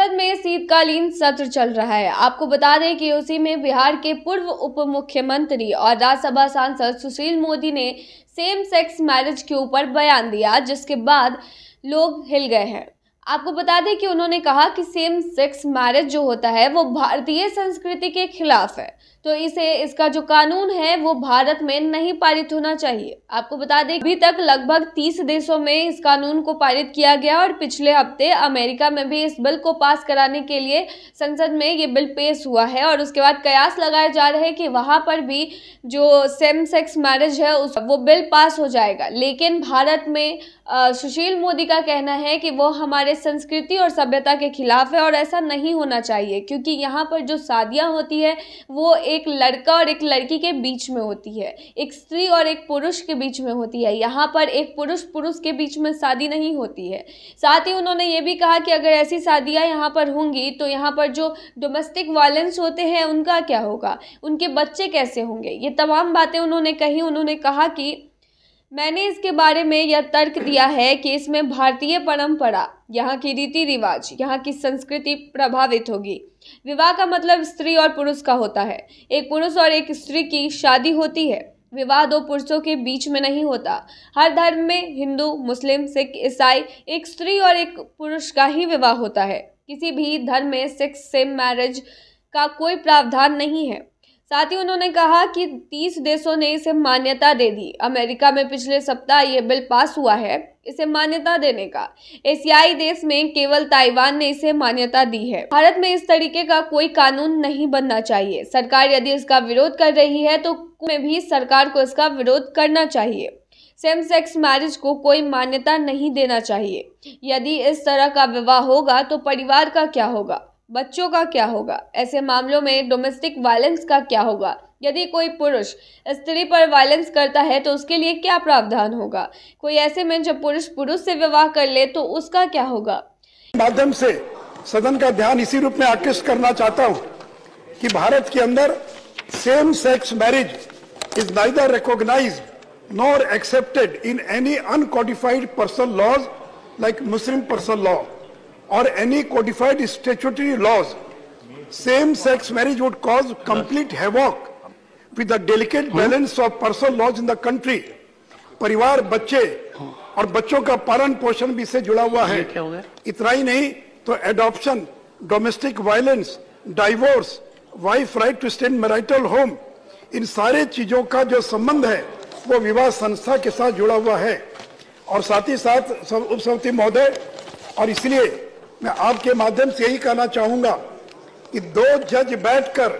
संसद में शीतकालीन सत्र चल रहा है आपको बता दें कि उसी में बिहार के पूर्व उप मुख्यमंत्री और राज्यसभा सांसद सुशील मोदी ने सेम सेक्स मैरिज के ऊपर बयान दिया जिसके बाद लोग हिल गए हैं आपको बता दें कि उन्होंने कहा कि सेम सेक्स मैरिज जो होता है वो भारतीय संस्कृति के खिलाफ है तो इसे इसका जो कानून है वो भारत में नहीं पारित होना चाहिए आपको बता दें अभी तक लगभग 30 देशों में इस कानून को पारित किया गया और पिछले हफ्ते अमेरिका में भी इस बिल को पास कराने के लिए संसद में ये बिल पेश हुआ है और उसके बाद कयास लगाए जा रहे हैं कि वहाँ पर भी जो सेम सेक्स मैरिज है उस वो बिल पास हो जाएगा लेकिन भारत में सुशील मोदी का कहना है कि वो हमारे संस्कृति और सभ्यता के खिलाफ है और ऐसा नहीं होना चाहिए क्योंकि यहाँ पर जो शादियाँ होती है वो एक लड़का और एक लड़की के बीच में होती है एक स्त्री और एक पुरुष के बीच में होती है यहाँ पर एक पुरुष पुरुष के बीच में शादी नहीं होती है साथ ही उन्होंने ये भी कहा कि अगर ऐसी शादियाँ यहाँ पर होंगी तो यहाँ पर जो डोमेस्टिक वायलेंस होते हैं उनका क्या होगा उनके बच्चे कैसे होंगे ये तमाम बातें उन्होंने कही उन्होंने कहा कि मैंने इसके बारे में यह तर्क दिया है कि इसमें भारतीय परंपरा यहाँ की रीति रिवाज यहाँ की संस्कृति प्रभावित होगी विवाह का मतलब स्त्री और पुरुष का होता है एक पुरुष और एक स्त्री की शादी होती है विवाह दो पुरुषों के बीच में नहीं होता हर धर्म में हिंदू मुस्लिम सिख ईसाई एक स्त्री और एक पुरुष का ही विवाह होता है किसी भी धर्म में सेक्स सेम मैरिज का कोई प्रावधान नहीं है साथ ही उन्होंने कहा कि 30 देशों ने इसे मान्यता दे दी अमेरिका में पिछले सप्ताह ये बिल पास हुआ है इसे मान्यता देने का एशियाई देश में केवल ताइवान ने इसे मान्यता दी है भारत में इस तरीके का कोई कानून नहीं बनना चाहिए सरकार यदि इसका विरोध कर रही है तो में भी सरकार को इसका विरोध करना चाहिए सेम सेक्स मैरिज को कोई मान्यता नहीं देना चाहिए यदि इस तरह का विवाह होगा तो परिवार का क्या होगा बच्चों का क्या होगा ऐसे मामलों में डोमेस्टिक वायलेंस का क्या होगा यदि कोई पुरुष स्त्री पर वायलेंस करता है तो उसके लिए क्या प्रावधान होगा कोई ऐसे में जब पुरुष पुरुष से विवाह कर ले तो उसका क्या होगा माध्यम से सदन का ध्यान इसी रूप में आकृष्ट करना चाहता हूँ कि भारत के अंदर same sex marriage is neither recognise nor accepted in any uncodified personal laws like Muslim personal law or any codified statutory laws, same-sex marriage would cause complete havoc with the delicate balance of personal laws in the country. परिवार बच्चे और बच्चों का पालन पोषण भी इससे जुड़ा हुआ है इतना ही नहीं तो adoption domestic violence divorce wife right to stand marital home इन सारे चीजों का जो संबंध है वो विवाह संस्था के साथ जुड़ा हुआ है और साथ ही साथ उपसभापति महोदय और इसलिए मैं आपके माध्यम से यही कहना चाहूंगा कि दो जज बैठकर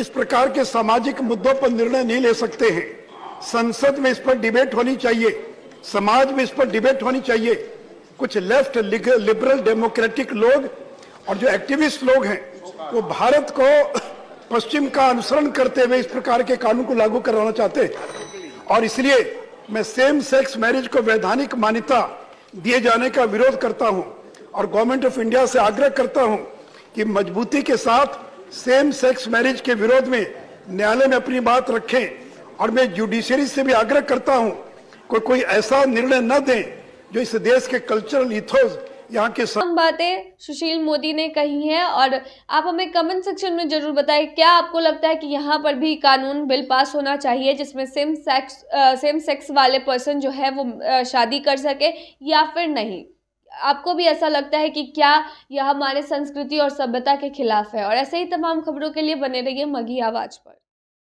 इस प्रकार के सामाजिक मुद्दों पर निर्णय नहीं ले सकते हैं संसद में इस पर डिबेट होनी चाहिए समाज में इस पर डिबेट होनी चाहिए कुछ लेफ्ट लिबरल डेमोक्रेटिक लोग और जो एक्टिविस्ट लोग हैं वो भारत को पश्चिम का अनुसरण करते हुए इस प्रकार के कानून को लागू करवाना चाहते हैं और इसलिए मैं सेम सेक्स मैरिज को वैधानिक मान्यता दिए जाने का विरोध करता हूं और गवर्नमेंट ऑफ इंडिया से आग्रह करता हूं कि मजबूती के साथ सेम सेक्स मैरिज के विरोध में न्यायालय में अपनी बात रखें और मैं जुडिशरी से भी आग्रह करता हूं कोई कोई ऐसा निर्णय न दें जो इस देश के कल्चरल इथोज यहाँ के सब बातें सुशील मोदी ने कही हैं और आप हमें कमेंट सेक्शन में जरूर बताएं क्या आपको लगता है कि यहाँ पर भी कानून बिल पास होना चाहिए जिसमें सेम सेक्स आ, सेम सेक्स वाले पर्सन जो है वो आ, शादी कर सके या फिर नहीं आपको भी ऐसा लगता है कि क्या यह हमारे संस्कृति और सभ्यता के खिलाफ है और ऐसे ही तमाम खबरों के लिए बने रहिए मघी आवाज़ पर